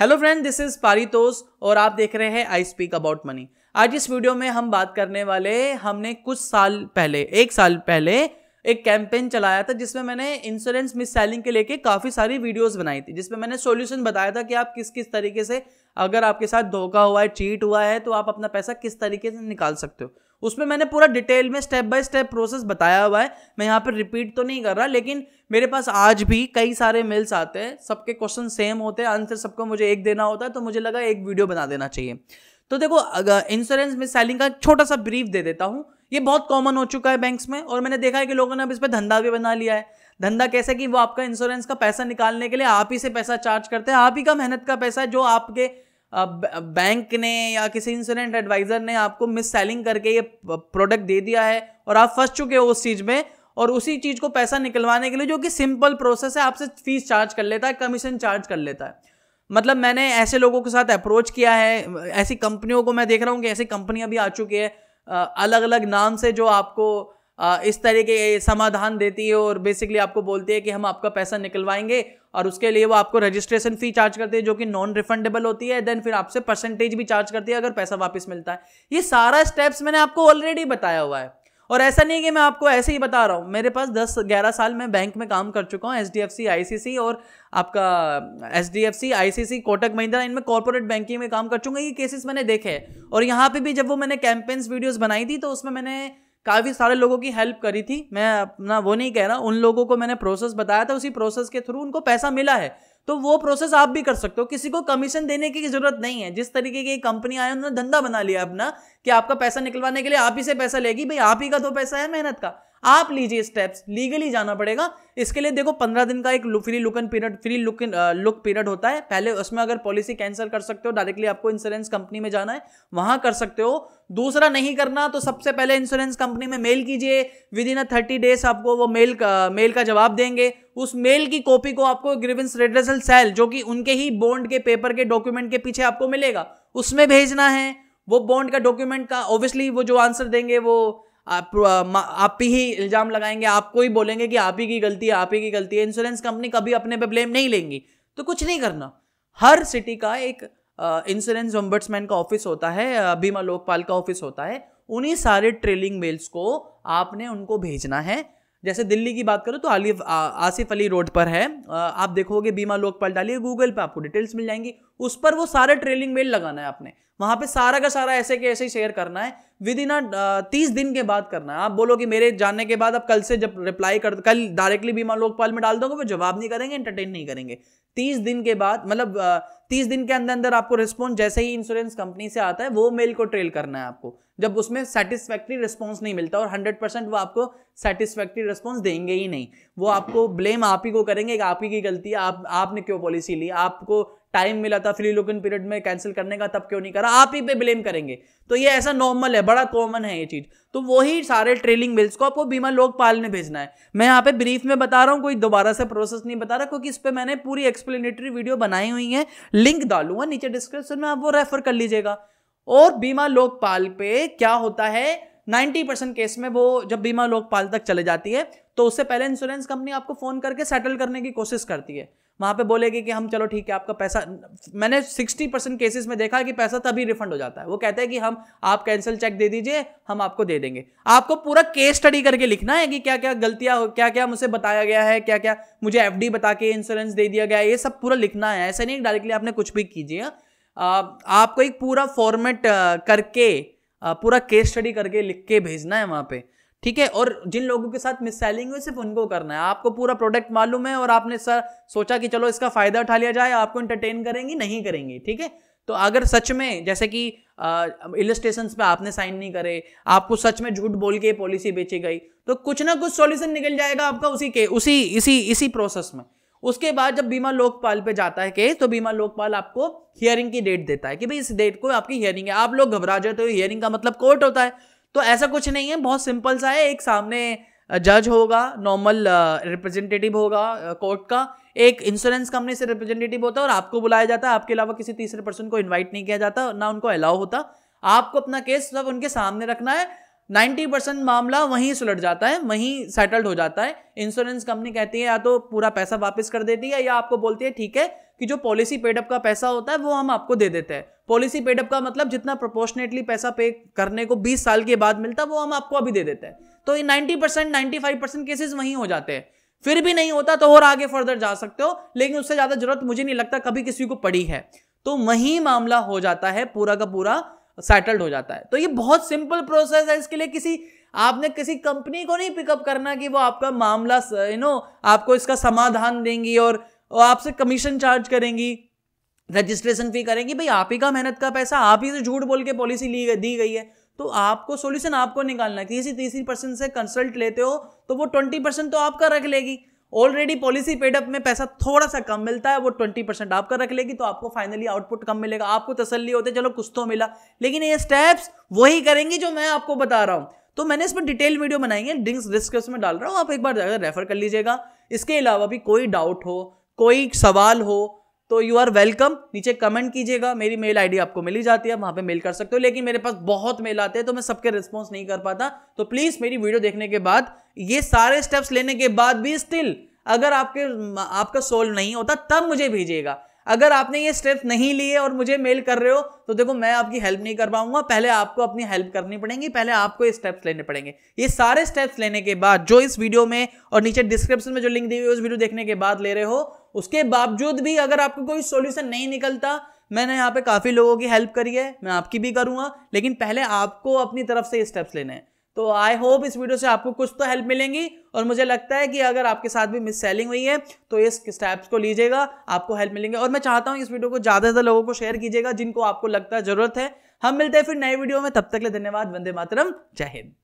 hello friend this is Paritosh और आप देख रहे हैं आई स्पीक अबाउट मनी आज इस वीडियो में हम बात करने वाले हमने कुछ साल पहले एक साल पहले एक कैंपेन चलाया था जिसमें मैंने इंश्योरेंस मिस सेलिंग के लेके काफ़ी सारी वीडियोस बनाई थी जिसमें मैंने सॉल्यूशन बताया था कि आप किस किस तरीके से अगर आपके साथ धोखा हुआ है चीट हुआ है तो आप अपना पैसा किस तरीके से निकाल सकते हो उसमें मैंने पूरा डिटेल में स्टेप बाय स्टेप प्रोसेस बताया हुआ है मैं यहाँ पर रिपीट तो नहीं कर रहा लेकिन मेरे पास आज भी कई सारे मेल्स आते हैं सबके क्वेश्चन सेम होते हैं आंसर सबको मुझे एक देना होता है तो मुझे लगा एक वीडियो बना देना चाहिए तो देखो इंश्योरेंस मिस सेलिंग का छोटा सा ब्रीफ दे देता हूँ ये बहुत कॉमन हो चुका है बैंक्स में और मैंने देखा है कि लोगों ने अब इस पर धंधा भी बना लिया है धंधा कैसे कि वो आपका इंश्योरेंस का पैसा निकालने के लिए आप ही से पैसा चार्ज करते हैं आप ही का मेहनत का पैसा है जो आपके बैंक ने या किसी इंश्योरेंस एडवाइज़र ने आपको मिस सेलिंग करके ये प्रोडक्ट दे दिया है और आप फंस चुके हो उस चीज़ में और उसी चीज़ को पैसा निकलवाने के लिए जो कि सिंपल प्रोसेस है आपसे फीस चार्ज कर लेता है कमीशन चार्ज कर लेता है मतलब मैंने ऐसे लोगों के साथ अप्रोच किया है ऐसी कंपनियों को मैं देख रहा हूँ कि ऐसी कंपनियां भी आ चुकी है अलग अलग नाम से जो आपको इस तरह के समाधान देती है और बेसिकली आपको बोलती है कि हम आपका पैसा निकलवाएंगे और उसके लिए वो आपको रजिस्ट्रेशन फ़ी चार्ज करती है जो कि नॉन रिफंडेबल होती है देन फिर आपसे परसेंटेज भी चार्ज करती है अगर पैसा वापस मिलता है ये सारा स्टेप्स मैंने आपको ऑलरेडी बताया हुआ है और ऐसा नहीं है कि मैं आपको ऐसे ही बता रहा हूँ मेरे पास 10-11 साल मैं बैंक में काम कर चुका हूँ H D F C I C C और आपका H D F C I C C Kotak Mahindra इनमें कॉर्पोरेट बैंकिंग में काम कर चुका ये केसेस मैंने देखे हैं और यहाँ पे भी जब वो मैंने कैंपेन्स वीडियोज़ बनाई थी तो उसमें मैंने काफ़ी सारे लोगों की हेल्प करी थी मैं अपना वो नहीं कह रहा उन लोगों को मैंने प्रोसेस बताया था उसी प्रोसेस के थ्रू उनको पैसा मिला है तो वो प्रोसेस आप भी कर सकते हो किसी को कमीशन देने की जरूरत नहीं है जिस तरीके की कंपनी आए उन्होंने धंधा बना लिया अपना कि आपका पैसा निकलवाने के लिए आप ही से पैसा लेगी भाई आप ही का तो पैसा है मेहनत का आप लीजिए स्टेप्स लीगली जाना पड़ेगा इसके लिए देखो पंद्रह दिन का एक free look and period free look in look period होता है पहले उसमें अगर पॉलिसी कैंसिल कर सकते हो डायरेक्टली आपको इंश्योरेंस कंपनी में जाना है वहां कर सकते हो दूसरा नहीं करना तो सबसे पहले इंश्योरेंस कंपनी में मेल कीजिए within a thirty days आपको वो मेल का मेल का जवाब देंगे उस मेल की कॉपी को आपको ग्रीवेंस रेड्रेसल सेल जो कि उनके ही बॉन्ड के पेपर के डॉक्यूमेंट के पीछे आपको मिलेगा उसमें भेजना है वो बॉन्ड का डॉक्यूमेंट का ऑब्वियसली वो जो आंसर देंगे वो आप आप ही, ही इल्ज़ाम लगाएंगे आपको ही बोलेंगे कि आप ही की गलती है आप ही की गलती है इंश्योरेंस कंपनी कभी अपने पे ब्लेम नहीं लेंगी तो कुछ नहीं करना हर सिटी का एक इंश्योरेंस ओम्बर्ट्समैन का ऑफिस होता है बीमा लोकपाल का ऑफिस होता है उन्हीं सारे ट्रेलिंग मेल्स को आपने उनको भेजना है जैसे दिल्ली की बात करो तो आलिफ आसिफ अली रोड पर है आप देखोगे बीमा लोकपाल डालिए गूगल पर आपको डिटेल्स मिल जाएंगी उस पर वो सारे ट्रेलिंग मेल लगाना है आपने वहां पे सारा का सारा ऐसे के ऐसे ही शेयर करना है विद इन तीस दिन के बाद करना है आप बोलो कि मेरे जानने के बाद आप कल से जब रिप्लाई कर कल डायरेक्टली बीमा लोकपाल में डाल दोगे वो जवाब नहीं करेंगे एंटरटेन नहीं करेंगे तीस दिन के बाद मतलब तीस दिन के अंदर अंदर आपको रिस्पॉन्स जैसे ही इंश्योरेंस कंपनी से आता है वो मेल को ट्रेल करना है आपको जब उसमें सेटिस्फैक्ट्री रिस्पॉन्स नहीं मिलता और हंड्रेड परसेंट वो आपको सेटिस्फैक्ट्री रिस्पॉन्स देंगे ही नहीं वो आपको ब्लेम आप ही को करेंगे आप ही की गलती है आप आपने क्यों पॉलिसी ली आपको टाइम मिला था फ्री इन पीरियड में कैंसिल करने का तब क्यों नहीं करा आप ही पे ब्लेम करेंगे तो ये ऐसा नॉर्मल है बड़ा कॉमन है ये चीज़ तो वही सारे ट्रेलिंग बिल्स को आपको बीमा लोकपाल ने भेजना है मैं यहाँ पे ब्रीफ में बता रहा हूँ कोई दोबारा से प्रोसेस नहीं बता रहा क्योंकि इस पर मैंने पूरी एक्सप्लेनेटरी वीडियो बनाई हुई है लिंक डालूंगा नीचे डिस्क्रिप्शन में आप वो रेफर कर लीजिएगा और बीमा लोकपाल पे क्या होता है 90 परसेंट केस में वो जब बीमा लोकपाल तक चले जाती है तो उससे पहले इंश्योरेंस कंपनी आपको फोन करके सेटल करने की कोशिश करती है वहाँ पे बोलेगी कि हम चलो ठीक है आपका पैसा मैंने 60 परसेंट केसेस में देखा कि पैसा तभी रिफंड हो जाता है वो कहते हैं कि हम आप कैंसिल चेक दे दीजिए हम आपको दे देंगे आपको पूरा केस स्टडी करके लिखना है कि क्या क्या गलतियाँ हो क्या क्या मुझे बताया गया है क्या क्या मुझे एफ बता के इंश्योरेंस दे दिया गया है ये सब पूरा लिखना है ऐसा नहीं डायरेक्टली आपने कुछ भी कीजिए आपको एक पूरा फॉर्मेट करके पूरा केस स्टडी करके लिख के भेजना है वहाँ पे ठीक है और जिन लोगों के साथ मिस सेलिंग हुई सिर्फ उनको करना है आपको पूरा प्रोडक्ट मालूम है और आपने सर सोचा कि चलो इसका फायदा उठा लिया जाए आपको इंटरटेन करेंगी नहीं करेंगी ठीक है तो अगर सच में जैसे कि इलस्ट्रेशन पे आपने साइन नहीं करे आपको सच में झूठ बोल के पॉलिसी बेची गई तो कुछ ना कुछ सॉल्यूशन निकल जाएगा आपका उसी के उसी इसी इसी प्रोसेस में उसके बाद जब बीमा लोकपाल पे जाता है केस तो बीमा लोकपाल आपको हियरिंग की डेट देता है कि भाई इस डेट को आपकी हियरिंग है आप लोग घबरा जाते हो हियरिंग का मतलब कोर्ट होता है तो ऐसा कुछ नहीं है बहुत सिंपल सा है एक सामने जज होगा नॉर्मल रिप्रेजेंटेटिव होगा कोर्ट का एक इंश्योरेंस कंपनी से रिप्रेजेंटेटिव होता है और आपको बुलाया जाता है आपके अलावा किसी तीसरे पर्सन को इन्वाइट नहीं किया जाता ना उनको अलाउ होता आपको अपना केस सब उनके सामने रखना है 90 परसेंट मामला वहीं सुलट जाता है वहीं सेटल्ड हो जाता है इंश्योरेंस कंपनी कहती है या तो पूरा पैसा वापस कर देती है या आपको बोलती है ठीक है कि जो पॉलिसी पेडअप का पैसा होता है वो हम आपको दे देते हैं पॉलिसी पेडअप का मतलब जितना प्रोपोर्शनेटली पैसा पे करने को 20 साल के बाद मिलता वो हम आपको अभी दे देते हैं तो ये 90 परसेंट नाइन्टी केसेस वहीं हो जाते हैं फिर भी नहीं होता तो और आगे फर्दर जा सकते हो लेकिन उससे ज़्यादा जरूरत मुझे नहीं लगता कभी किसी को पड़ी है तो वही मामला हो जाता है पूरा का पूरा सेटल्ड हो जाता है तो ये बहुत सिंपल प्रोसेस है इसके लिए किसी आपने किसी कंपनी को नहीं पिकअप करना कि वो आपका मामला यू नो आपको इसका समाधान देंगी और आपसे कमीशन चार्ज करेंगी रजिस्ट्रेशन फी करेंगी भाई आप ही का मेहनत का पैसा आप ही से झूठ बोल के पॉलिसी ली गई दी गई है तो आपको सोल्यूशन आपको निकालना किसी तीसरी पर्सन से कंसल्ट लेते हो तो वो ट्वेंटी परसेंट तो आपका रख लेगी ऑलरेडी पॉलिसी पेडअप में पैसा थोड़ा सा कम मिलता है वो ट्वेंटी परसेंट आपका रख लेगी तो आपको फाइनली आउटपुट कम मिलेगा आपको तसल्ली होते चलो कुछ तो मिला लेकिन ये स्टेप्स वही करेंगी जो मैं आपको बता रहा हूँ तो मैंने इस पर डिटेल वीडियो बनाई है लिंक्स डिस्क्रिप्शन में डाल रहा हूँ आप एक बार जाकर रेफर कर लीजिएगा इसके अलावा भी कोई डाउट हो कोई सवाल हो तो यू आर वेलकम नीचे कमेंट कीजिएगा मेरी मेल आईडी आपको मिली जाती है वहां पे मेल कर सकते हो लेकिन मेरे पास बहुत मेल आते हैं तो मैं सबके रिस्पॉन्स नहीं कर पाता तो प्लीज़ मेरी वीडियो देखने के बाद ये सारे स्टेप्स लेने के बाद भी स्टिल अगर आपके आपका सोल्व नहीं होता तब मुझे भेजिएगा अगर आपने ये स्टेप्स नहीं लिए और मुझे मेल कर रहे हो तो देखो मैं आपकी हेल्प नहीं कर पाऊंगा पहले आपको अपनी हेल्प करनी पड़ेगी पहले आपको ये स्टेप्स लेने पड़ेंगे ये सारे स्टेप्स लेने के बाद जो इस वीडियो में और नीचे डिस्क्रिप्शन में जो लिंक दी हुई है उस वीडियो देखने के बाद ले रहे हो उसके बावजूद भी अगर आपको कोई सोल्यूशन नहीं निकलता मैंने यहाँ पे काफ़ी लोगों की हेल्प करी है मैं आपकी भी करूँगा लेकिन पहले आपको अपनी तरफ से स्टेप्स लेने हैं तो आई होप इस वीडियो से आपको कुछ तो हेल्प मिलेंगी और मुझे लगता है कि अगर आपके साथ भी मिस सेलिंग हुई है तो इस स्टेप्स को लीजिएगा आपको हेल्प मिलेंगे और मैं चाहता हूँ इस वीडियो को ज़्यादा से ज़्यादा लोगों को शेयर कीजिएगा जिनको आपको लगता है ज़रूरत है हम मिलते हैं फिर नए वीडियो में तब तक लिए धन्यवाद वंदे मातरम जय हिंद